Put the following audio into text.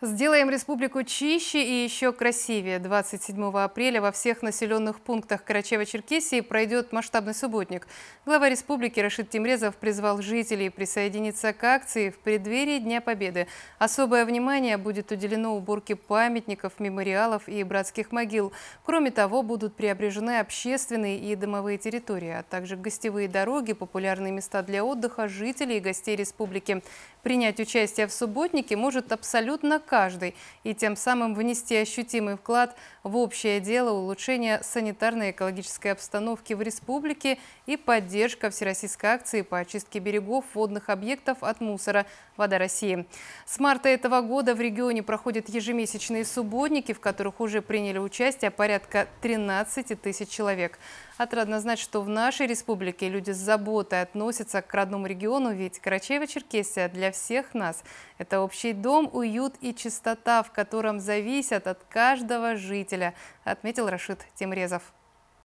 Сделаем республику чище и еще красивее. 27 апреля во всех населенных пунктах Карачева-Черкесии пройдет масштабный субботник. Глава республики Рашид Тимрезов призвал жителей присоединиться к акции в преддверии Дня Победы. Особое внимание будет уделено уборке памятников, мемориалов и братских могил. Кроме того, будут преображены общественные и домовые территории, а также гостевые дороги, популярные места для отдыха жителей и гостей республики. Принять участие в субботнике может абсолютно каждый и тем самым внести ощутимый вклад в общее дело улучшения санитарно-экологической обстановки в республике и поддержка всероссийской акции по очистке берегов водных объектов от мусора «Вода России». С марта этого года в регионе проходят ежемесячные субботники, в которых уже приняли участие порядка 13 тысяч человек. Отрадно знать, что в нашей республике люди с заботой относятся к родному региону, ведь Карачаево-Черкесия для всех нас – это общий дом, уют и чистота, в котором зависят от каждого жителя, отметил Рашид Темрезов.